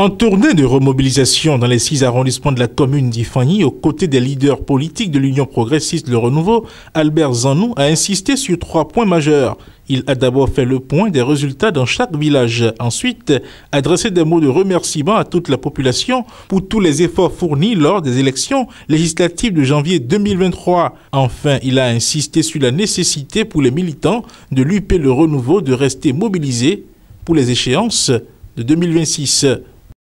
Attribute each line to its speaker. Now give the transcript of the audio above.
Speaker 1: En tournée de remobilisation dans les six arrondissements de la commune d'Ifani, aux côtés des leaders politiques de l'Union progressiste Le Renouveau, Albert Zanou a insisté sur trois points majeurs. Il a d'abord fait le point des résultats dans chaque village. Ensuite, adressé des mots de remerciement à toute la population pour tous les efforts fournis lors des élections législatives de janvier 2023. Enfin, il a insisté sur la nécessité pour les militants de l'UP Le Renouveau de rester mobilisés pour les échéances de 2026.